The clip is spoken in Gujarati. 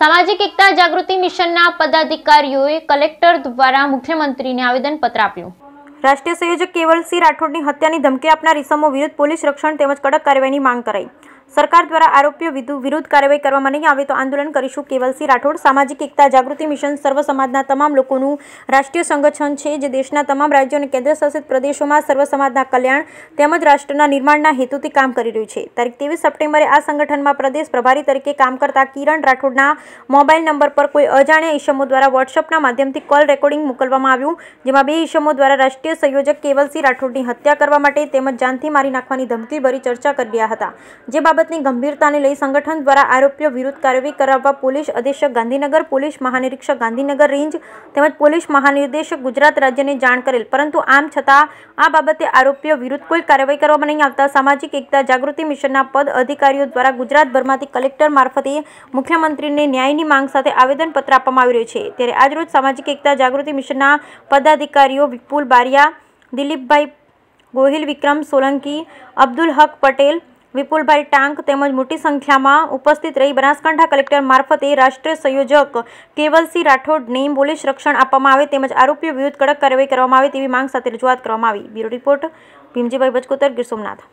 સામાજિક એકતા જાગૃતિ મિશનના પદાધિકારીઓએ કલેક્ટર દ્વારા મુખ્યમંત્રીને આવેદનપત્ર આપ્યું રાષ્ટ્રીય સંયોજક કેવલસિંહ રાઠોડની હત્યાની ધમકી આપનાર ઇસમો વિરુદ્ધ પોલીસ રક્ષણ તેમજ કડક કાર્યવાહીની માંગ કરાઈ સરકાર દ્વારા આરોપીઓ વિરુદ્ધ કાર્યવાહી કરવામાં નહીં આવે તો આંદોલન કરીશું કેવલસિંહ રાઠોડ સામાજિક એકતા જાગૃતિ મિશન સર્વ સમાજના તમામ લોકોનું રાષ્ટ્રીય સંગઠન છે જે દેશના તમામ રાજ્યો અને કેન્દ્ર શાસિત પ્રદેશોમાં સર્વ સમાજના કલ્યાણ તેમજ રાષ્ટ્રના નિર્માણના હેતુથી કામ કરી રહ્યું છે તારીખ ત્રેવીસ સપ્ટેમ્બરે આ સંગઠનમાં પ્રદેશ પ્રભારી તરીકે કામ કરતા કિરણ રાઠોડના મોબાઈલ નંબર પર કોઈ અજાણ્યા ઇસમો દ્વારા વોટ્સએપના માધ્યમથી કોલ રેકોર્ડિંગ મોકલવામાં આવ્યું જેમાં બે ઇસમો દ્વારા રાષ્ટ્રીય સંયોજક કેવલસિંહ રાઠોડની હત્યા કરવા માટે તેમજ જાનથી મારી નાખવાની ધમકી ભરી ચર્ચા કરી રહ્યા હતા જે બાબત બાબતની ગંભીરતાને લઈ સંગઠન દ્વારા આરોપીઓ વિરુદ્ધ કાર્યવાહી કરાવવા પોલીસ અધિક્ષક ગાંધીનગર પોલીસ મહાનિરીક્ષક ગાંધીનગર રેન્જ તેમજ પોલીસ મહાનિર્દેશક ગુજરાત રાજ્યને જાણ કરેલ પરંતુ આમ છતાં આ બાબતે આરોપીઓ વિરુદ્ધ કોઈ કાર્યવાહી કરવામાં નહીં આવતા સામાજિક એકતા જાગૃતિ મિશનના પદ અધિકારીઓ દ્વારા ગુજરાતભરમાંથી કલેક્ટર મારફતે મુખ્યમંત્રીને ન્યાયની માંગ સાથે આવેદનપત્ર આપવામાં આવી રહ્યું છે ત્યારે આજરોજ સામાજિક એકતા જાગૃતિ મિશનના પદાધિકારીઓ વિપુલ બારિયા દિલીપભાઈ ગોહિલ વિક્રમ સોલંકી અબ્દુલ હક પટેલ વિપુલભાઈ ટાંક તેમજ મોટી સંખ્યામાં ઉપસ્થિત રહી બનાસકાંઠા કલેક્ટર મારફતે રાષ્ટ્રીય સંયોજક કેવલસિંહ રાઠોડને પોલીસ રક્ષણ આપવામાં આવે તેમજ આરોપીઓ વિરુદ્ધ કડક કાર્યવાહી કરવામાં આવે તેવી માંગ સાથે રજૂઆત કરવામાં આવી બ્યુરો રિપોર્ટ ભીમજીભાઈ બચકોતર ગીર સોમનાથ